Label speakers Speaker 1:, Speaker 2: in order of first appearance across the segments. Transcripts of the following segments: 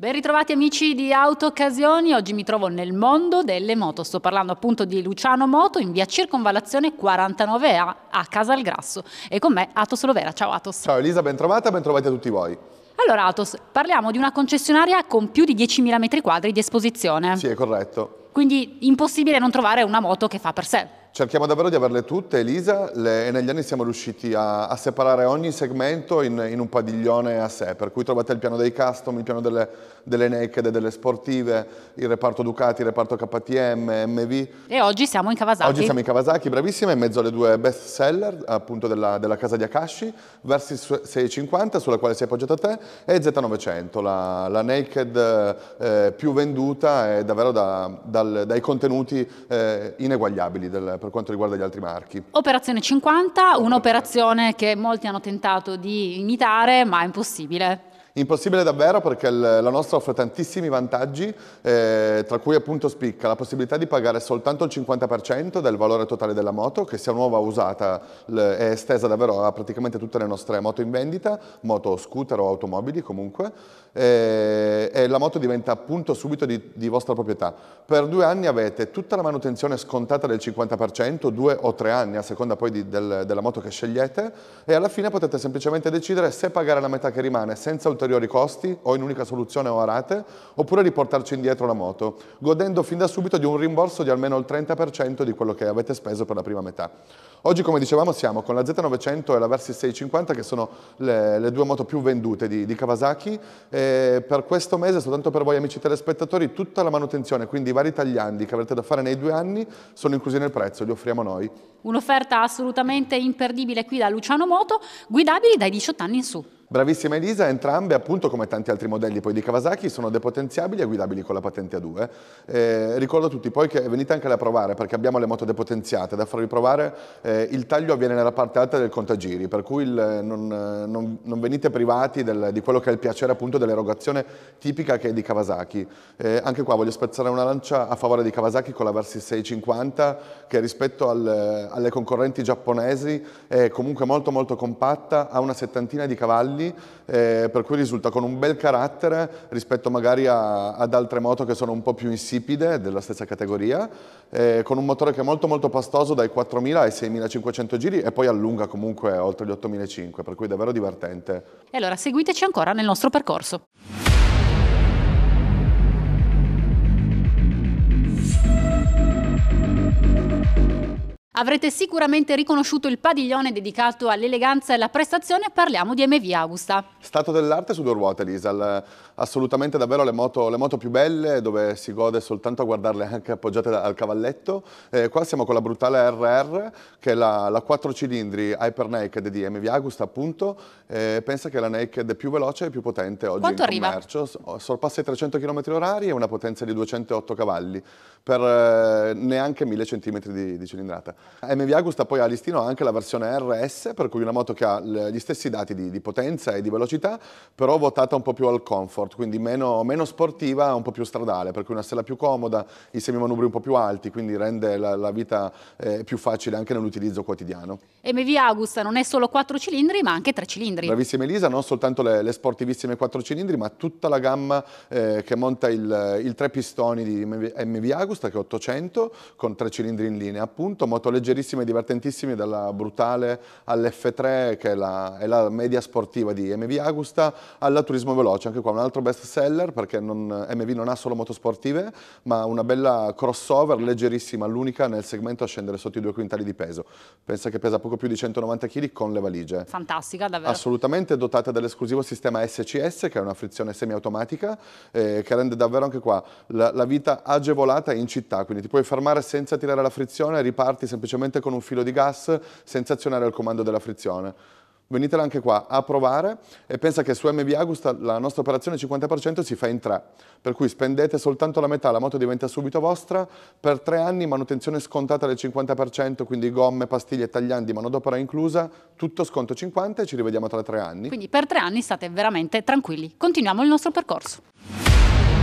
Speaker 1: Ben ritrovati amici di Auto Occasioni, oggi mi trovo nel mondo delle moto, sto parlando appunto di Luciano Moto in via Circonvallazione 49A a Casalgrasso e con me Atos Lovera, ciao Atos.
Speaker 2: Ciao Elisa, ben trovata, ben trovati a tutti voi.
Speaker 1: Allora Atos, parliamo di una concessionaria con più di 10.000 metri quadri di esposizione.
Speaker 2: Sì, è corretto.
Speaker 1: Quindi impossibile non trovare una moto che fa per sé.
Speaker 2: Cerchiamo davvero di averle tutte, Elisa, le, e negli anni siamo riusciti a, a separare ogni segmento in, in, un padiglione a sé, per cui trovate il piano dei custom, il piano delle, delle naked, delle sportive, il reparto Ducati, il reparto KTM, MV.
Speaker 1: E oggi siamo in Kawasaki. Oggi siamo
Speaker 2: in Kawasaki, bravissima, in mezzo alle due best seller appunto della, della casa di Akashi, Versi 650 sulla quale si è appoggiata te e Z900, la, la naked eh, più venduta e davvero da, dal, dai contenuti eh, ineguagliabili del programma per quanto riguarda gli altri marchi.
Speaker 1: Operazione 50, un'operazione che molti hanno tentato di imitare, ma è impossibile.
Speaker 2: Impossibile davvero perché la nostra offre tantissimi vantaggi, eh, tra cui appunto spicca la possibilità di pagare soltanto il 50% del valore totale della moto, che sia nuova o usata, è estesa davvero a praticamente tutte le nostre moto in vendita, moto, scooter o automobili comunque eh, e la moto diventa appunto subito di, di, vostra proprietà. Per due anni avete tutta la manutenzione scontata del 50%, due o tre anni a seconda poi di, del, della moto che scegliete e alla fine potete semplicemente decidere se pagare la metà che rimane senza ulteriori costi o in unica soluzione o a rate oppure riportarci indietro la moto, godendo fin da subito di un rimborso di almeno il 30% di quello che avete speso per la prima metà. Oggi, come dicevamo, siamo con la Z900 e la Versys 650, che sono le, le due moto più vendute di, di Kawasaki. Eh, eh, per questo mese, soltanto per voi amici telespettatori, tutta la manutenzione, quindi i vari tagliandi che avrete da fare nei due anni, sono inclusi nel prezzo, li offriamo noi.
Speaker 1: Un'offerta assolutamente imperdibile qui da Luciano Moto, guidabili dai 18
Speaker 2: anni in su. Bravissima Elisa, entrambe appunto come tanti altri modelli poi di Kawasaki sono depotenziabili e guidabili con la patente A2. Eh, ricordo a tutti poi che venite anche a provare perché abbiamo le moto depotenziate, da farvi provare eh, il taglio avviene nella parte alta del contagiri, per cui il, eh, non, eh, non, non, venite privati del, di quello che è il piacere appunto dell'erogazione tipica che è di Kawasaki. Eh, anche qua voglio spezzare una lancia a favore di Kawasaki con la Versi 650 che rispetto al, eh, alle concorrenti giapponesi è comunque molto molto compatta, ha una settantina di cavalli anni, eh, per cui risulta con un bel carattere rispetto magari a, ad altre moto che sono un po' più insipide della stessa categoria, eh, con un motore che è molto molto pastoso dai 4.000 ai 6.500 giri e poi allunga comunque oltre gli 8.500, per cui è davvero divertente.
Speaker 1: E allora seguiteci ancora nel nostro percorso. Avrete sicuramente riconosciuto il padiglione dedicato all'eleganza e alla prestazione, parliamo di MV Augusta.
Speaker 2: Stato dell'arte su due ruote, Lisa. Assolutamente davvero le moto, le moto, più belle, dove si gode soltanto a guardarle anche appoggiate al cavalletto. Eh, qua siamo con la brutale RR, che è la, la 4 cilindri Hyper Naked di MV Augusta, appunto. Eh, pensa che è la Naked più veloce e più potente oggi Quanto in arriva? commercio. Oh, sorpassa i 300 km h e una potenza di 208 cavalli, per eh, neanche 1000 cm di, di cilindrata. MV Agusta poi ha a listino anche la versione RS, per cui una moto che ha gli stessi dati di, di potenza e di velocità, però votata un po' più al comfort, quindi meno, meno, sportiva, un po' più stradale, per cui una sella più comoda, i semimanubri un po' più alti, quindi rende la, la vita eh, più facile anche nell'utilizzo quotidiano.
Speaker 1: MV Agusta non è solo quattro cilindri, ma anche tre cilindri.
Speaker 2: Bravissima Elisa, non soltanto le, le sportivissime quattro cilindri, ma tutta la gamma eh, che monta il, il tre pistoni di MV, MV Agusta, che è 800, con tre cilindri in linea, appunto, moto molto leggerissimi e divertentissime dalla Brutale all'F3, che è la, è la, media sportiva di MV Agusta, alla Turismo Veloce, anche qua un altro best seller, perché non, MV non ha solo moto sportive, ma una bella crossover leggerissima, l'unica nel segmento a scendere sotto i due quintali di peso. Pensa che pesa poco più di 190 kg con le valigie.
Speaker 1: Fantastica, davvero.
Speaker 2: Assolutamente, dotata dell'esclusivo sistema SCS, che è una frizione semiautomatica, eh, che rende davvero anche qua la, la vita agevolata in città, quindi ti puoi fermare senza tirare la frizione, riparti sempre semplicemente con un filo di gas senza azionare il comando della frizione. Venitela anche qua a provare e pensa che su MB Agusta la nostra operazione 50% si fa in tre, per cui spendete soltanto la metà, la moto diventa subito vostra, per tre anni manutenzione scontata del 50%, quindi gomme, pastiglie, tagliandi, manodopera inclusa, tutto sconto 50 e ci rivediamo tra tre anni. Quindi
Speaker 1: per tre anni state veramente tranquilli. Continuiamo il nostro percorso.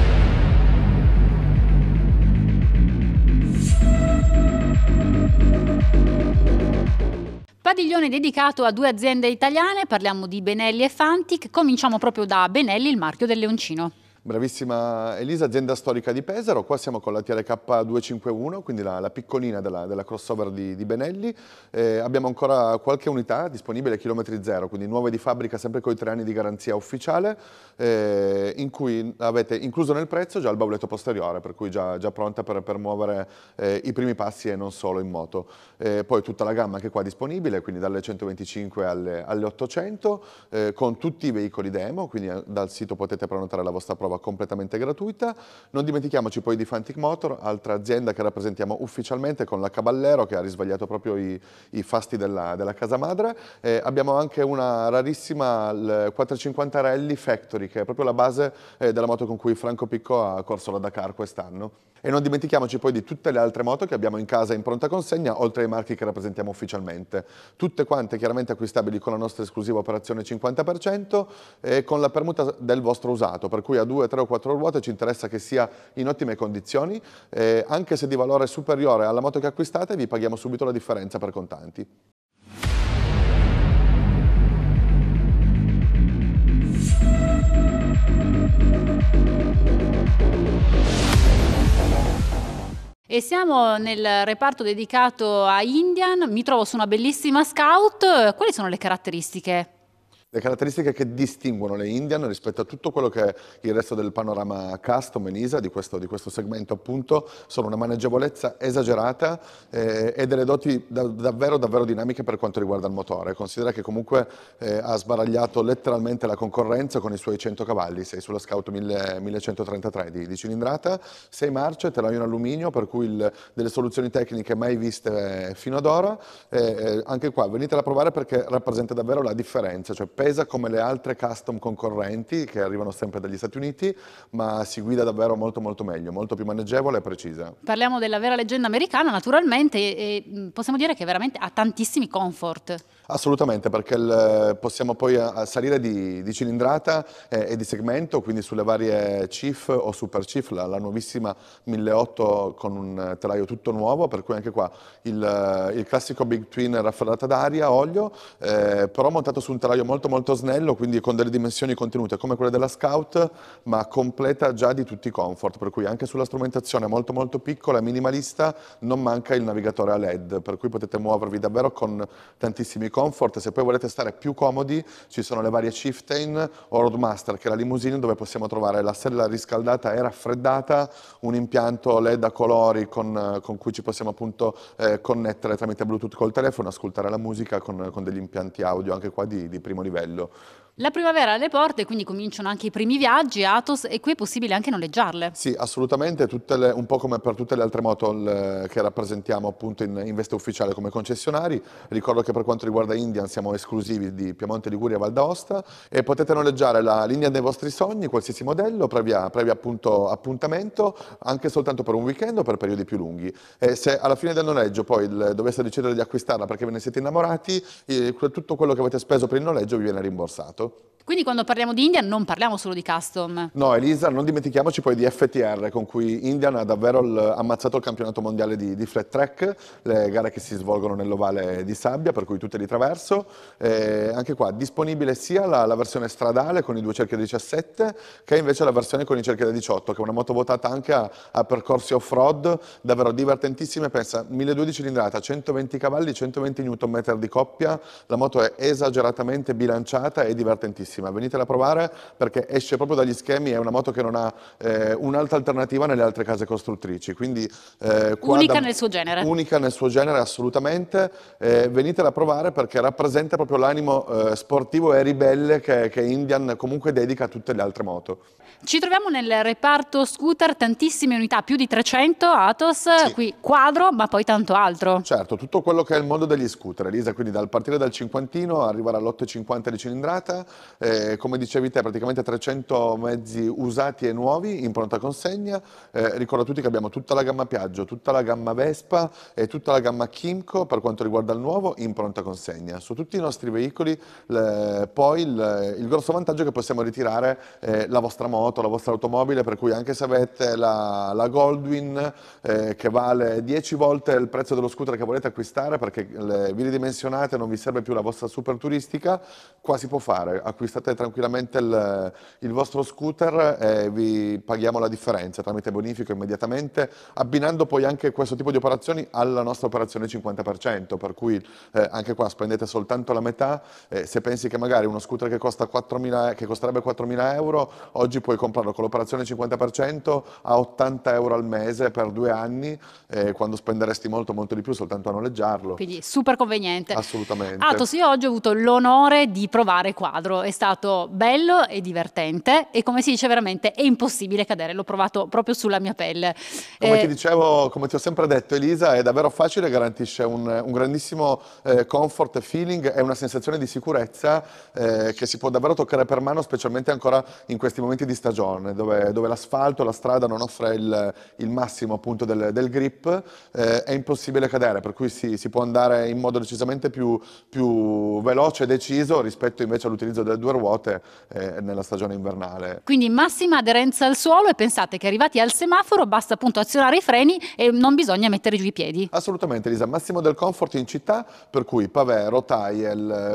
Speaker 1: Padiglione dedicato a due aziende italiane, parliamo di Benelli e Fantic, cominciamo proprio da Benelli, il marchio del Leoncino.
Speaker 2: Bravissima Elisa, azienda storica di Pesaro, qua siamo con la tlk 251, quindi la, la piccolina della, della, crossover di, di Benelli, eh, abbiamo ancora qualche unità disponibile a chilometri zero, quindi nuove di fabbrica sempre con i tre anni di garanzia ufficiale, eh, in cui avete incluso nel prezzo già il bauletto posteriore, per cui già, già pronta per, per muovere eh, i primi passi e non solo in moto. Eh, poi tutta la gamma che è disponibile, quindi dalle 125 alle, alle 800, eh, con tutti i veicoli demo, quindi eh, dal sito potete prenotare la vostra prova nuova, completamente gratuita. Non dimentichiamoci poi di Fantic Motor, altra azienda che rappresentiamo ufficialmente con la Caballero che ha risvegliato proprio i, i fasti della, della, casa madre. Eh, abbiamo anche una rarissima 450 Rally Factory che è proprio la base eh, della moto con cui Franco Picco ha corso la Dakar quest'anno. E non dimentichiamoci poi di tutte le altre moto che abbiamo in casa in pronta consegna, oltre ai marchi che rappresentiamo ufficialmente. Tutte quante chiaramente acquistabili con la nostra esclusiva operazione 50% e con la permuta del vostro usato, per cui a 2, 3 o 4 ruote ci interessa che sia in ottime condizioni, eh, anche se di valore superiore alla moto che acquistate vi paghiamo subito la differenza per contanti.
Speaker 1: Thank you. E siamo nel reparto dedicato a Indian, mi trovo su una bellissima scout, quali sono le caratteristiche?
Speaker 2: le caratteristiche che distinguono le Indian rispetto a tutto quello che è il resto del panorama custom in ISA di questo, di questo segmento appunto sono una maneggevolezza esagerata eh, e delle doti da, davvero davvero dinamiche per quanto riguarda il motore considera che comunque eh, ha sbaragliato letteralmente la concorrenza con i suoi 100 cavalli sei sulla Scout 1000, 1133 di, di, cilindrata sei marce, telaio in alluminio per cui il, delle soluzioni tecniche mai viste eh, fino ad ora eh, eh, anche qua venitela a provare perché rappresenta davvero la differenza cioè spesa come le altre custom concorrenti che arrivano sempre dagli Stati Uniti, ma si guida davvero molto molto meglio, molto più maneggevole e precisa.
Speaker 1: Parliamo della vera leggenda americana naturalmente e mm, possiamo dire che veramente ha tantissimi comfort.
Speaker 2: Assolutamente, perché il, possiamo poi a, eh, salire di, di cilindrata eh, e di segmento, quindi sulle varie chief o Super chief, la, la nuovissima 1008 con un telaio tutto nuovo, per cui anche qua il, il classico Big Twin raffreddata d'aria, olio, eh, però montato su un telaio molto molto molto snello, quindi con delle dimensioni contenute come quelle della Scout, ma completa già di tutti i comfort, per cui anche sulla strumentazione molto molto piccola, e minimalista, non manca il navigatore a LED, per cui potete muovervi davvero con tantissimi comfort. Se poi volete stare più comodi, ci sono le varie Chieftain o Roadmaster, che è la limousine dove possiamo trovare la sella riscaldata e raffreddata, un impianto LED a colori con, con cui ci possiamo appunto eh, connettere tramite Bluetooth col telefono, ascoltare la musica con, con degli impianti audio anche qua di, di primo livello livello
Speaker 1: la primavera alle porte, quindi cominciano anche i primi viaggi Atos e qui è possibile anche noleggiarle.
Speaker 2: Sì, assolutamente, le, un po' come per tutte le altre moto che rappresentiamo appunto in, in, veste ufficiale come concessionari. Ricordo che per quanto riguarda Indian siamo esclusivi di Piemonte, Liguria, e Val d'Aosta e potete noleggiare la linea dei vostri sogni, qualsiasi modello, previa, previa appunto appuntamento, anche soltanto per un weekend o per periodi più lunghi. E se alla fine del noleggio poi doveste decidere di acquistarla perché ve ne siete innamorati, tutto quello che avete speso per il noleggio vi viene rimborsato
Speaker 1: quindi quando parliamo di Indian non parliamo solo di custom.
Speaker 2: No Elisa, non dimentichiamoci poi di FTR con cui Indian ha davvero il, ammazzato il campionato mondiale di, di, flat track, le gare che si svolgono nell'ovale di sabbia per cui tutte di traverso. E anche qua disponibile sia la, la, versione stradale con i due cerchi da 17 che invece la versione con i cerchi da 18 che è una moto votata anche a, a percorsi off-road davvero divertentissime. Pensa 1200 cilindrata, 120 cavalli, 120 Nm di coppia, la moto è esageratamente bilanciata e divertentissima bellissima, venitela a provare perché esce proprio dagli schemi, è una moto che non ha eh, un'altra alternativa nelle altre case costruttrici, quindi eh, unica da, nel suo genere. Unica nel suo genere assolutamente, eh, venitela a provare perché rappresenta proprio l'animo eh, sportivo e ribelle che, che Indian comunque dedica a tutte le altre moto.
Speaker 1: Ci troviamo nel reparto scooter, tantissime unità, più di 300 Atos, sì. qui quadro ma poi tanto altro.
Speaker 2: Certo, tutto quello che è il mondo degli scooter, Elisa, quindi dal partire dal cinquantino arrivare all'850 di cilindrata, eh, come dicevi te, praticamente 300 mezzi usati e nuovi in pronta consegna. Eh, ricordo a tutti che abbiamo tutta la gamma Piaggio, tutta la gamma Vespa e tutta la gamma Chimco per quanto riguarda il nuovo in pronta consegna. Su tutti i nostri veicoli le, poi il, il, grosso vantaggio è che possiamo ritirare eh, la vostra moto, la vostra automobile, per cui anche se avete la, la Goldwin eh, che vale 10 volte il prezzo dello scooter che volete acquistare perché le, vi ridimensionate, non vi serve più la vostra super turistica, qua si può fare, acquistare acquistate tranquillamente il, il vostro scooter e vi paghiamo la differenza tramite bonifico immediatamente, abbinando poi anche questo tipo di operazioni alla nostra operazione 50%, per cui eh, anche qua spendete soltanto la metà, eh, se pensi che magari uno scooter che, costa 4 che costerebbe 4.000 euro, oggi puoi comprarlo con l'operazione 50% a 80 euro al mese per due anni, eh, quando spenderesti molto molto di più soltanto a noleggiarlo. Quindi
Speaker 1: super conveniente.
Speaker 2: Assolutamente. Atos, io
Speaker 1: oggi ho avuto l'onore di provare quadro, è stato stato bello e divertente e come si dice veramente è impossibile cadere, l'ho provato proprio sulla mia pelle. Come eh, ti
Speaker 2: dicevo, come ti ho sempre detto Elisa, è davvero facile, garantisce un, un grandissimo eh, comfort feeling e una sensazione di sicurezza eh, che si può davvero toccare per mano, specialmente ancora in questi momenti di stagione, dove, dove l'asfalto, la strada non offre il, il massimo appunto del, del grip, eh, è impossibile cadere, per cui si, si può andare in modo decisamente più, più veloce e deciso rispetto invece all'utilizzo del due ruote eh, nella stagione invernale.
Speaker 1: Quindi massima aderenza al suolo e pensate che arrivati al semaforo basta appunto azionare i freni e non bisogna mettere giù i piedi.
Speaker 2: Assolutamente Lisa, massimo del comfort in città per cui pavè, rotaie,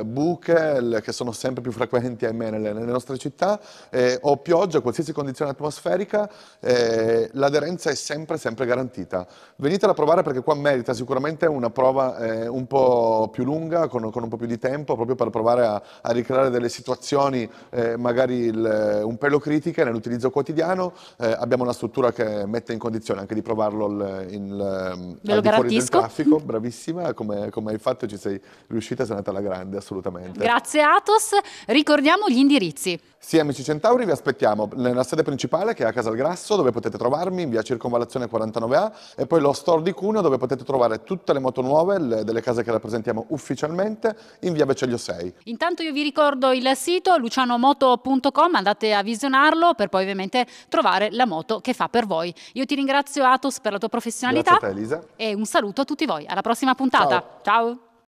Speaker 2: buche che sono sempre più frequenti ahimè nelle, nelle nostre città eh, o pioggia, qualsiasi condizione atmosferica, eh, l'aderenza è sempre sempre garantita. Venitela a provare perché qua merita sicuramente una prova eh, un po' più lunga, con, con, un po' più di tempo, proprio per provare a, a ricreare delle situazioni situazioni eh, magari il, eh, un pelo critiche nell'utilizzo quotidiano, eh, abbiamo una struttura che mette in condizione anche di provarlo il, il, ehm, Ve al di fuori del traffico, bravissima, come, come hai fatto ci sei riuscita, sei andata alla grande assolutamente.
Speaker 1: Grazie Atos, ricordiamo gli indirizzi.
Speaker 2: Sì, amici Centauri, vi aspettiamo nella sede principale che è a Casalgrasso, dove potete trovarmi in via Circonvallazione 49A, e poi lo store di Cuneo, dove potete trovare tutte le moto nuove le, delle case che rappresentiamo ufficialmente, in via Veceglio 6.
Speaker 1: Intanto io vi ricordo il sito sito lucianomoto.com, andate a visionarlo per poi ovviamente trovare la moto che fa per voi. Io ti ringrazio Atos per la tua professionalità Grazie te, e un saluto a tutti voi. Alla prossima puntata. Ciao. Ciao.